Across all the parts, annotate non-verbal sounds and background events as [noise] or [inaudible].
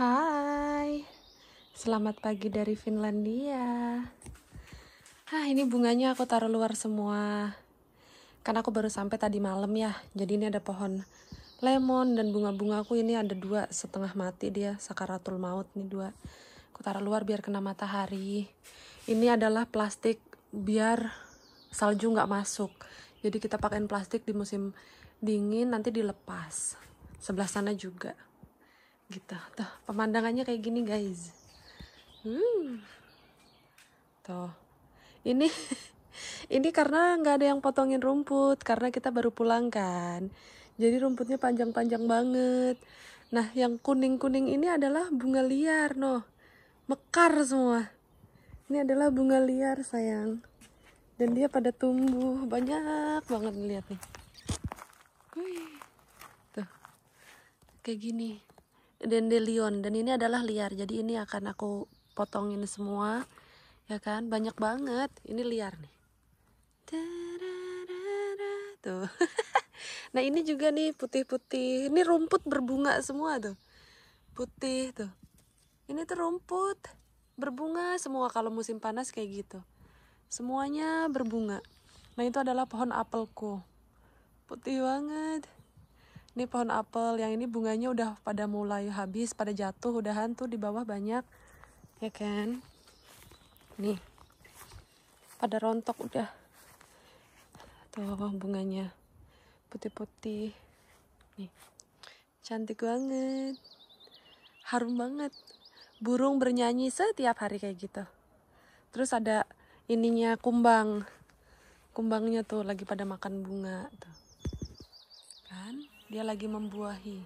Hai, selamat pagi dari Finlandia. Hah, ini bunganya aku taruh luar semua. Kan aku baru sampai tadi malam ya, jadi ini ada pohon lemon dan bunga-bunga aku ini ada dua setengah mati dia, sakaratul maut nih dua. Aku taruh luar biar kena matahari. Ini adalah plastik biar salju nggak masuk. Jadi kita pakaiin plastik di musim dingin nanti dilepas. Sebelah sana juga gitu tuh pemandangannya kayak gini guys hmm tuh ini [laughs] ini karena nggak ada yang potongin rumput karena kita baru pulang kan jadi rumputnya panjang-panjang banget nah yang kuning-kuning ini adalah bunga liar no, mekar semua ini adalah bunga liar sayang dan dia pada tumbuh banyak banget lihat nih Wih. tuh kayak gini dandelion dan ini adalah liar jadi ini akan aku potongin semua ya kan banyak banget ini liar nih tuh [laughs] nah ini juga nih putih-putih ini rumput berbunga semua tuh putih tuh ini tuh rumput berbunga semua kalau musim panas kayak gitu semuanya berbunga nah itu adalah pohon apelku putih banget ini pohon apel, yang ini bunganya udah pada mulai habis, pada jatuh, Udahan tuh di bawah banyak. Ya kan? Nih. Pada rontok udah. Tuh bunganya. Putih-putih. Nih. Cantik banget. Harum banget. Burung bernyanyi setiap hari kayak gitu. Terus ada ininya kumbang kumbangnya tuh lagi pada makan bunga tuh dia lagi membuahi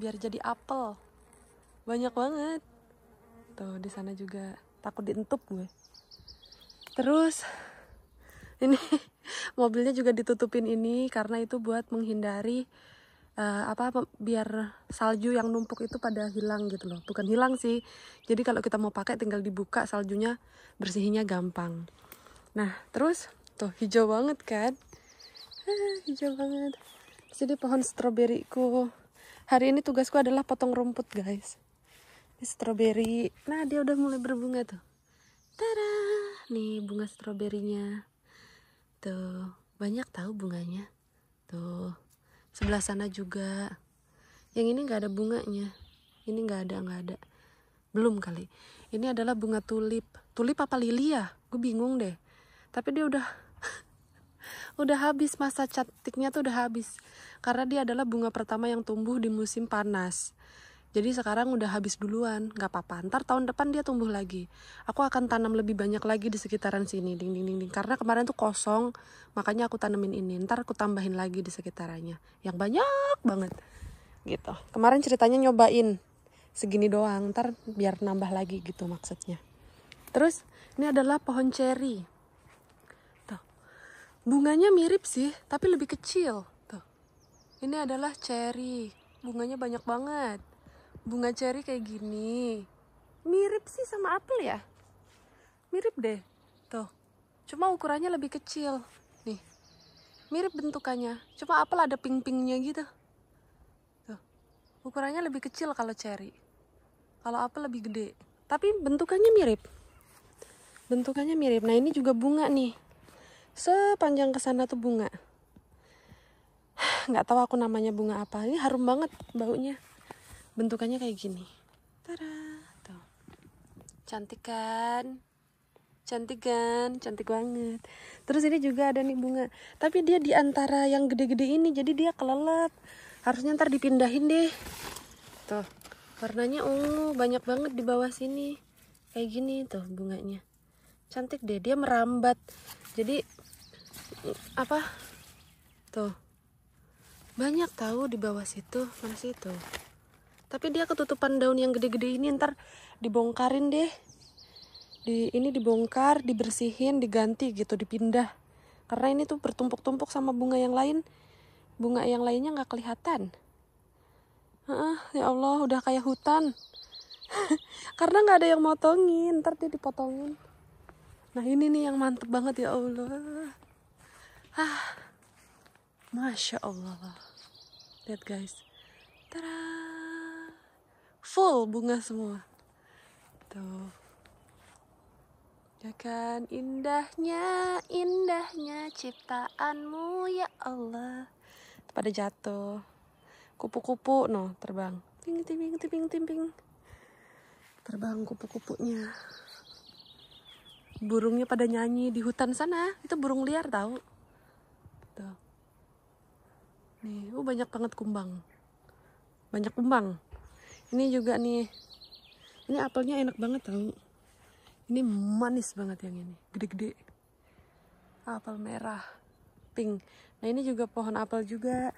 biar jadi apel banyak banget tuh di sana juga takut dientup gue terus ini [laughs] mobilnya juga ditutupin ini karena itu buat menghindari uh, apa biar salju yang numpuk itu pada hilang gitu loh bukan hilang sih jadi kalau kita mau pakai tinggal dibuka saljunya bersihinnya gampang nah terus tuh hijau banget kan [laughs] hijau banget sini pohon stroberiku hari ini tugasku adalah potong rumput guys ini stroberi nah dia udah mulai berbunga tuh Tada! Nih bunga stroberinya. Tuh, banyak tahu bunganya. Tuh, sebelah sana juga. Yang ini nggak ada bunganya. Ini nggak ada, nggak ada. Belum kali. Ini adalah bunga tulip. Tulip apa lili ya? Gue bingung deh. Tapi dia udah udah habis masa cantiknya tuh udah habis karena dia adalah bunga pertama yang tumbuh di musim panas jadi sekarang udah habis duluan nggak apa-apa ntar tahun depan dia tumbuh lagi aku akan tanam lebih banyak lagi di sekitaran sini ding ding ding, ding. karena kemarin tuh kosong makanya aku tanemin ini ntar aku tambahin lagi di sekitarannya yang banyak banget gitu kemarin ceritanya nyobain segini doang ntar biar nambah lagi gitu maksudnya terus ini adalah pohon cherry Bunganya mirip sih, tapi lebih kecil. Tuh. Ini adalah cherry. Bunganya banyak banget. Bunga cherry kayak gini. Mirip sih sama apel ya? Mirip deh. Tuh. Cuma ukurannya lebih kecil. Nih. Mirip bentukannya. Cuma apel ada ping pingnya gitu. Tuh. Ukurannya lebih kecil kalau cherry. Kalau apel lebih gede. Tapi bentukannya mirip. Bentukannya mirip. Nah, ini juga bunga nih sepanjang kesana tuh bunga [sighs] nggak tahu aku namanya bunga apa ini harum banget baunya bentukannya kayak gini Tada, tuh cantik kan cantik kan cantik banget terus ini juga ada nih bunga tapi dia di antara yang gede-gede ini jadi dia kelelep harusnya ntar dipindahin deh tuh warnanya ungu uh, banyak banget di bawah sini kayak gini tuh bunganya cantik deh dia merambat jadi apa tuh banyak tahu di bawah situ mana situ tapi dia ketutupan daun yang gede-gede ini ntar dibongkarin deh di ini dibongkar dibersihin diganti gitu dipindah karena ini tuh bertumpuk-tumpuk sama bunga yang lain bunga yang lainnya nggak kelihatan ah ya Allah udah kayak hutan [laughs] karena nggak ada yang motongin ntar dia dipotongin nah ini nih yang mantep banget ya Allah ah [sighs] masya allah lihat guys full bunga semua tuh ya kan indahnya indahnya ciptaanmu ya Allah pada jatuh kupu-kupu no terbang ting ting ting ting ting ting terbang kupu-kupunya burungnya pada nyanyi di hutan sana itu burung liar tahu gitu nih uh, banyak banget kumbang banyak kumbang ini juga nih ini apelnya enak banget tau ini manis banget yang ini gede-gede apel merah pink nah ini juga pohon apel juga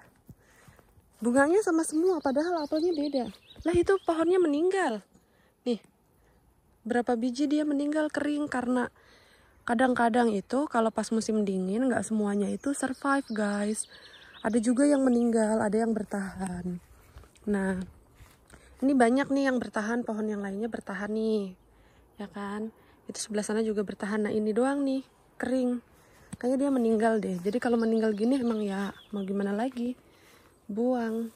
bunganya sama semua padahal apelnya beda lah itu pohonnya meninggal nih berapa biji dia meninggal kering karena kadang-kadang itu kalau pas musim dingin nggak semuanya itu survive guys ada juga yang meninggal ada yang bertahan nah ini banyak nih yang bertahan pohon yang lainnya bertahan nih ya kan itu sebelah sana juga bertahan nah ini doang nih kering kayaknya dia meninggal deh jadi kalau meninggal gini emang ya mau gimana lagi buang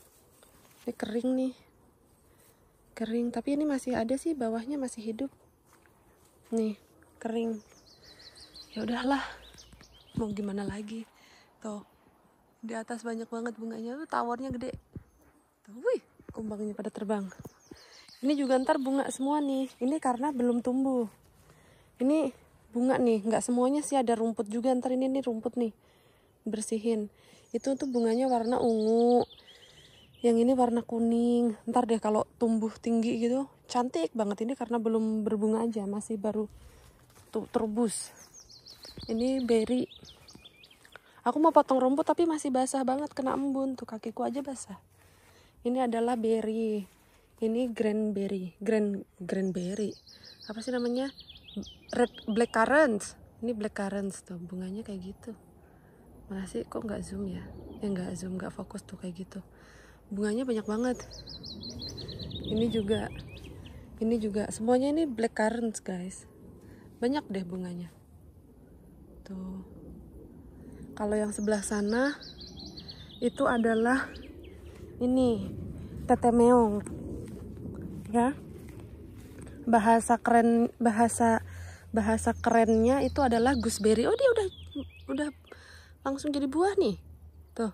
ini kering nih kering tapi ini masih ada sih bawahnya masih hidup nih kering ya udahlah mau gimana lagi tuh di atas banyak banget bunganya tuh tawarnya gede tuh wih kumbangnya pada terbang ini juga ntar bunga semua nih ini karena belum tumbuh ini bunga nih nggak semuanya sih ada rumput juga ntar ini nih rumput nih bersihin itu tuh bunganya warna ungu yang ini warna kuning ntar deh kalau tumbuh tinggi gitu cantik banget ini karena belum berbunga aja masih baru tuh terbus ini berry aku mau potong rumput tapi masih basah banget kena embun tuh kakiku aja basah ini adalah berry ini grand berry. grand grand berry. apa sih namanya red black currants. ini black currants tuh bunganya kayak gitu Masih kok nggak zoom ya ya nggak zoom nggak fokus tuh kayak gitu bunganya banyak banget ini juga ini juga semuanya ini black currants guys banyak deh bunganya gitu. Kalau yang sebelah sana itu adalah ini tete meong. Ya. Bahasa keren bahasa bahasa kerennya itu adalah gooseberry. Oh, dia udah udah langsung jadi buah nih. Tuh.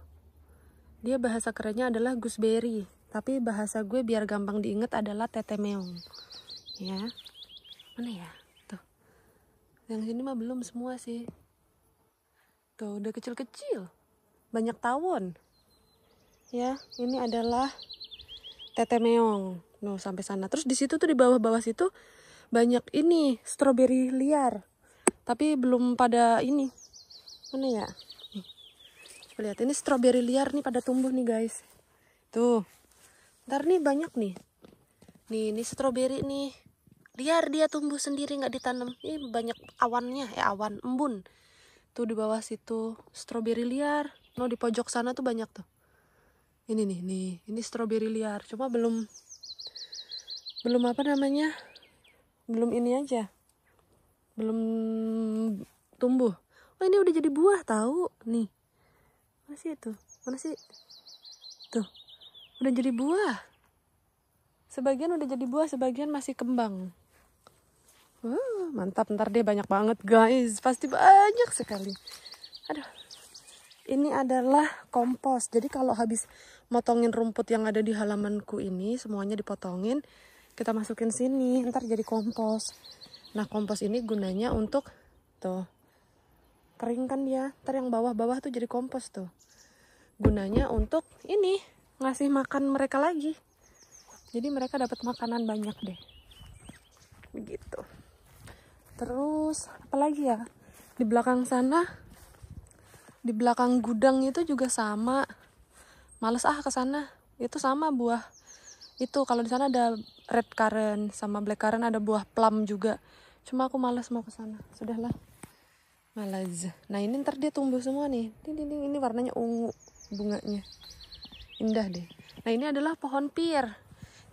Dia bahasa kerennya adalah gooseberry, tapi bahasa gue biar gampang diinget adalah tete meong. Ya. Mana ya? Tuh. Yang sini mah belum semua sih. Tuh, udah kecil-kecil. Banyak tawon. Ya, ini adalah tete meong. Nuh, sampai sana. Terus di situ tuh di bawah-bawah situ banyak ini, stroberi liar. Tapi belum pada ini. Mana ya? Coba lihat, ini stroberi liar nih pada tumbuh nih, guys. Tuh. Ntar nih banyak nih. Nih, ini stroberi nih. Liar dia tumbuh sendiri nggak ditanam. Ini banyak awannya, ya awan embun tuh di bawah situ stroberi liar no di pojok sana tuh banyak tuh ini nih nih ini stroberi liar cuma belum belum apa namanya belum ini aja belum tumbuh oh ini udah jadi buah tahu nih mana sih itu mana sih tuh udah jadi buah sebagian udah jadi buah sebagian masih kembang Wah, mantap, ntar deh banyak banget guys. Pasti banyak sekali. Aduh. Ini adalah kompos. Jadi kalau habis motongin rumput yang ada di halamanku ini, semuanya dipotongin, kita masukin sini, ntar jadi kompos. Nah, kompos ini gunanya untuk tuh kering kan dia. Ya? Ntar yang bawah-bawah tuh jadi kompos tuh. Gunanya untuk ini ngasih makan mereka lagi. Jadi mereka dapat makanan banyak deh. Begitu terus apa lagi ya di belakang sana di belakang gudang itu juga sama males ah ke sana itu sama buah itu kalau di sana ada red currant sama black currant ada buah plum juga cuma aku males mau ke sana sudahlah malas nah ini ntar dia tumbuh semua nih ding, ding, ini warnanya ungu bunganya indah deh nah ini adalah pohon pir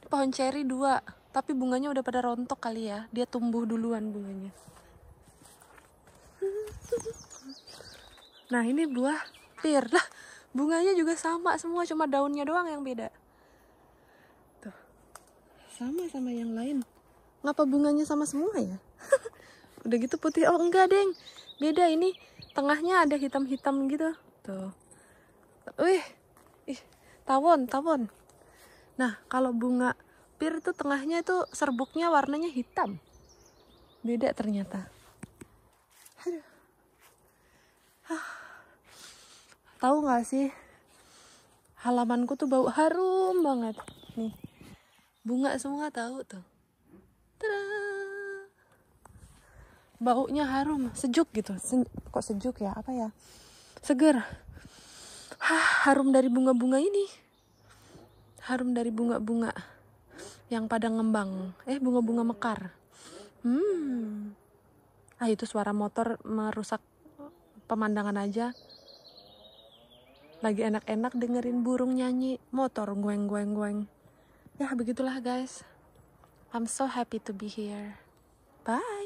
pohon cherry dua tapi bunganya udah pada rontok kali ya. Dia tumbuh duluan bunganya. Nah ini buah pir lah. Bunganya juga sama semua, cuma daunnya doang yang beda. Tuh, sama sama yang lain. Ngapa bunganya sama semua ya? [laughs] Udah gitu putih, oh enggak deng. Beda ini, tengahnya ada hitam-hitam gitu. Tuh. Wih, ih, tawon, tawon. Nah, kalau bunga tapir itu tengahnya itu serbuknya warnanya hitam. Beda ternyata. Tahu nggak sih? Halamanku tuh bau harum banget. Nih. Bunga semua tahu tuh. Tada! Baunya harum, sejuk gitu. Se kok sejuk ya? Apa ya? Seger. Hah, harum dari bunga-bunga ini harum dari bunga-bunga yang pada ngembang. Eh, bunga-bunga mekar. Hmm. Ah, itu suara motor merusak pemandangan aja. Lagi enak-enak dengerin burung nyanyi, motor gueng-gueng-gueng, Ya, begitulah guys. I'm so happy to be here. Bye.